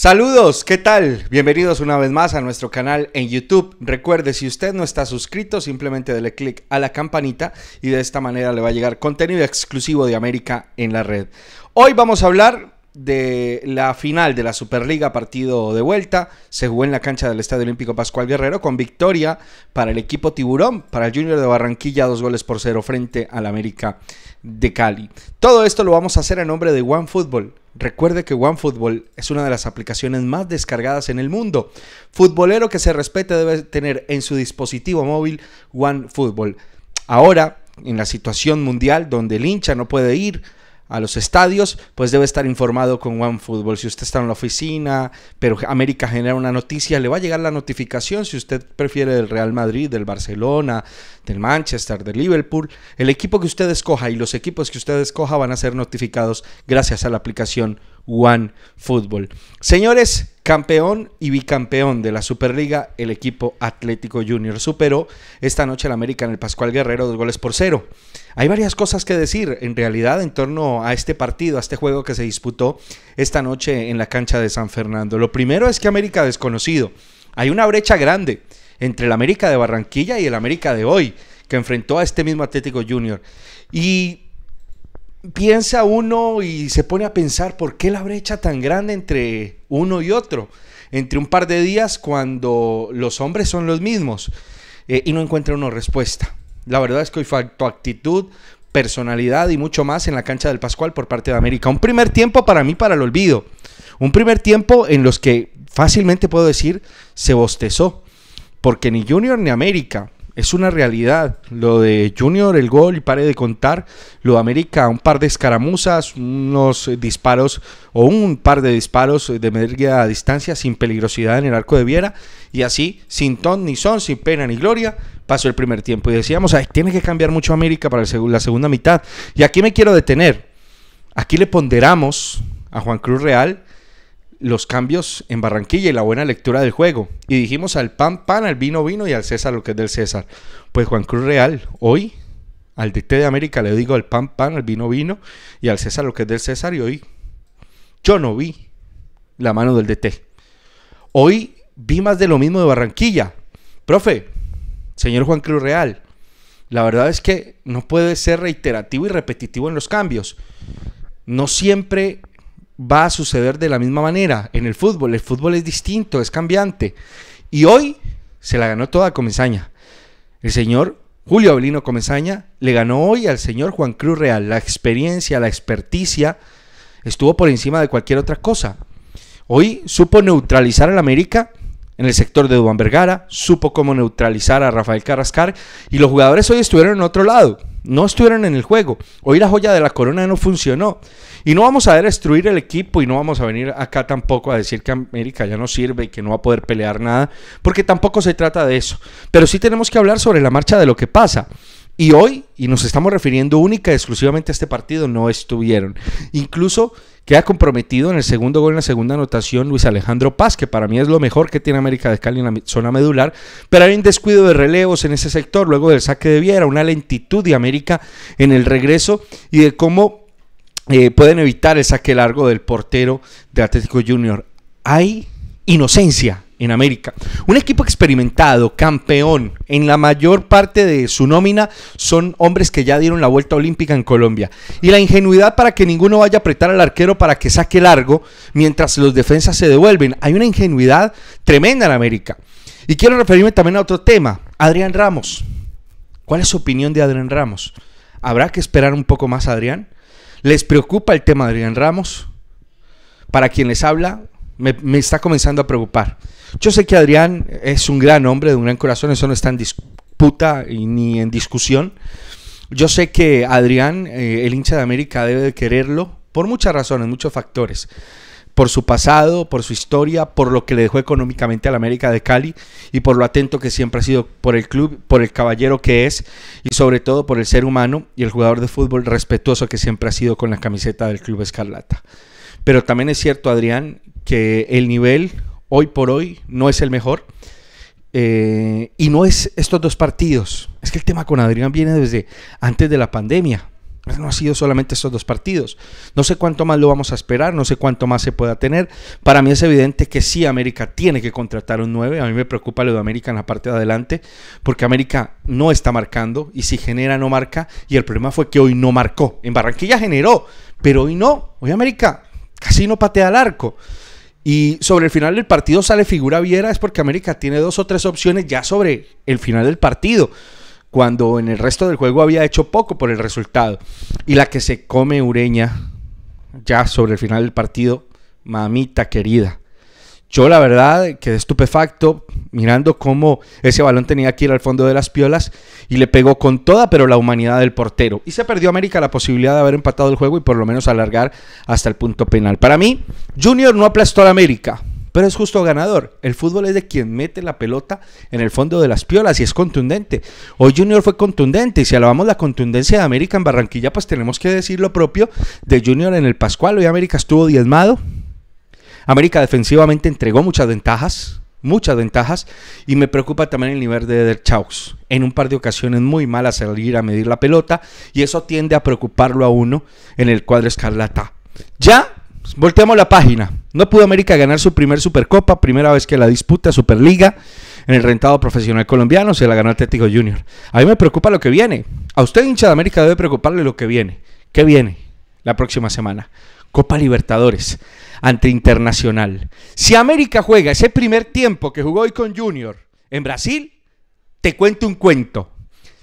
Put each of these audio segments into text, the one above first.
Saludos, ¿qué tal? Bienvenidos una vez más a nuestro canal en YouTube. Recuerde, si usted no está suscrito, simplemente dele click a la campanita y de esta manera le va a llegar contenido exclusivo de América en la red. Hoy vamos a hablar de la final de la Superliga partido de vuelta. Se jugó en la cancha del Estadio Olímpico Pascual Guerrero con victoria para el equipo tiburón, para el Junior de Barranquilla, dos goles por cero frente al América de Cali. Todo esto lo vamos a hacer en nombre de OneFootball. Recuerde que OneFootball es una de las aplicaciones más descargadas en el mundo. Futbolero que se respete debe tener en su dispositivo móvil OneFootball. Ahora, en la situación mundial donde el hincha no puede ir, a los estadios, pues debe estar informado con OneFootball. Si usted está en la oficina, pero América genera una noticia, le va a llegar la notificación si usted prefiere del Real Madrid, del Barcelona, del Manchester, del Liverpool. El equipo que usted escoja y los equipos que usted escoja van a ser notificados gracias a la aplicación One Football. Señores, campeón y bicampeón de la Superliga, el equipo Atlético Junior superó esta noche al América en el Pascual Guerrero dos goles por cero. Hay varias cosas que decir en realidad en torno a este partido, a este juego que se disputó esta noche en la cancha de San Fernando. Lo primero es que América desconocido. Hay una brecha grande entre el América de Barranquilla y el América de hoy, que enfrentó a este mismo Atlético Junior. Y piensa uno y se pone a pensar por qué la brecha tan grande entre uno y otro, entre un par de días cuando los hombres son los mismos eh, y no encuentra uno respuesta. La verdad es que hoy faltó actitud, personalidad y mucho más en la cancha del Pascual por parte de América. Un primer tiempo para mí para el olvido. Un primer tiempo en los que fácilmente puedo decir se bostezó, porque ni Junior ni América es una realidad. Lo de Junior, el gol y pare de contar. Lo de América, un par de escaramuzas, unos disparos o un par de disparos de media distancia sin peligrosidad en el arco de Viera. Y así, sin ton ni son, sin pena ni gloria, pasó el primer tiempo. Y decíamos, Ay, tiene que cambiar mucho América para la segunda mitad. Y aquí me quiero detener. Aquí le ponderamos a Juan Cruz Real los cambios en Barranquilla y la buena lectura del juego. Y dijimos al pan, pan, al vino, vino y al César lo que es del César. Pues Juan Cruz Real, hoy, al DT de América le digo al pan, pan, al vino, vino y al César lo que es del César. Y hoy yo no vi la mano del DT. Hoy vi más de lo mismo de Barranquilla. Profe, señor Juan Cruz Real, la verdad es que no puede ser reiterativo y repetitivo en los cambios. No siempre va a suceder de la misma manera en el fútbol. El fútbol es distinto, es cambiante. Y hoy se la ganó toda Comesaña. El señor Julio Abelino Comesaña le ganó hoy al señor Juan Cruz Real. La experiencia, la experticia estuvo por encima de cualquier otra cosa. Hoy supo neutralizar al América en el sector de Duan Vergara, supo cómo neutralizar a Rafael Carrascar y los jugadores hoy estuvieron en otro lado no estuvieron en el juego. Hoy la joya de la corona no funcionó. Y no vamos a destruir el equipo y no vamos a venir acá tampoco a decir que América ya no sirve y que no va a poder pelear nada, porque tampoco se trata de eso. Pero sí tenemos que hablar sobre la marcha de lo que pasa. Y hoy, y nos estamos refiriendo única y exclusivamente a este partido, no estuvieron. Incluso queda comprometido en el segundo gol, en la segunda anotación, Luis Alejandro Paz, que para mí es lo mejor que tiene América de Cali en la zona medular, pero hay un descuido de relevos en ese sector, luego del saque de Viera, una lentitud de América en el regreso y de cómo eh, pueden evitar el saque largo del portero de Atlético Junior. Hay inocencia en América. Un equipo experimentado, campeón, en la mayor parte de su nómina son hombres que ya dieron la vuelta olímpica en Colombia. Y la ingenuidad para que ninguno vaya a apretar al arquero para que saque largo mientras los defensas se devuelven. Hay una ingenuidad tremenda en América. Y quiero referirme también a otro tema, Adrián Ramos. ¿Cuál es su opinión de Adrián Ramos? ¿Habrá que esperar un poco más Adrián? ¿Les preocupa el tema Adrián Ramos? Para quien les habla, me, está comenzando a preocupar. Yo sé que Adrián es un gran hombre, de un gran corazón, eso no está en disputa ni en discusión. Yo sé que Adrián, eh, el hincha de América, debe quererlo por muchas razones, muchos factores. Por su pasado, por su historia, por lo que le dejó económicamente a la América de Cali y por lo atento que siempre ha sido por el club, por el caballero que es y sobre todo por el ser humano y el jugador de fútbol respetuoso que siempre ha sido con la camiseta del Club Escarlata. Pero también es cierto, Adrián, que el nivel hoy por hoy no es el mejor. Eh, y no es estos dos partidos. Es que el tema con Adrián viene desde antes de la pandemia. No ha sido solamente estos dos partidos. No sé cuánto más lo vamos a esperar, no sé cuánto más se pueda tener. Para mí es evidente que sí, América tiene que contratar un 9. A mí me preocupa lo de América en la parte de adelante, porque América no está marcando y si genera no marca. Y el problema fue que hoy no marcó. En Barranquilla generó, pero hoy no. Hoy América casi no patea el arco. Y sobre el final del partido sale figura Viera, es porque América tiene dos o tres opciones ya sobre el final del partido, cuando en el resto del juego había hecho poco por el resultado. Y la que se come Ureña ya sobre el final del partido, mamita querida. Yo la verdad quedé estupefacto mirando cómo ese balón tenía que ir al fondo de las piolas y le pegó con toda, pero la humanidad del portero. Y se perdió América la posibilidad de haber empatado el juego y por lo menos alargar hasta el punto penal. Para mí, Junior no aplastó a América, pero es justo ganador. El fútbol es de quien mete la pelota en el fondo de las piolas y es contundente. Hoy Junior fue contundente y si alabamos la contundencia de América en Barranquilla, pues tenemos que decir lo propio de Junior en el Pascual. Hoy América estuvo diezmado, América defensivamente entregó muchas ventajas, muchas ventajas, y me preocupa también el nivel de Eder Chaus. En un par de ocasiones muy mal salir a medir la pelota, y eso tiende a preocuparlo a uno en el cuadro escarlata. Ya Volteamos la página. No pudo América ganar su primer Supercopa, primera vez que la disputa Superliga en el rentado profesional colombiano, se la ganó Atlético Junior. A mí me preocupa lo que viene. A usted, hincha de América, debe preocuparle lo que viene. ¿Qué viene la próxima semana? Copa Libertadores ante Internacional. Si América juega ese primer tiempo que jugó hoy con Junior en Brasil, te cuento un cuento.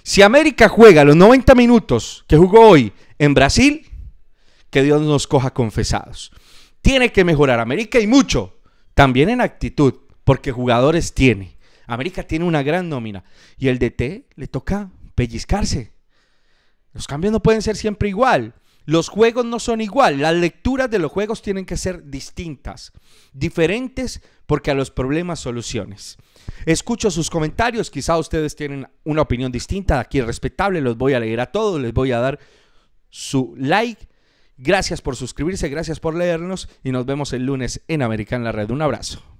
Si América juega los 90 minutos que jugó hoy en Brasil, que Dios nos coja confesados. Tiene que mejorar América y mucho, también en actitud, porque jugadores tiene. América tiene una gran nómina y el DT le toca pellizcarse. Los cambios no pueden ser siempre igual. Los juegos no son igual, las lecturas de los juegos tienen que ser distintas, diferentes, porque a los problemas soluciones. Escucho sus comentarios, quizá ustedes tienen una opinión distinta, aquí respetable, los voy a leer a todos, les voy a dar su like. Gracias por suscribirse, gracias por leernos y nos vemos el lunes en American La Red. Un abrazo.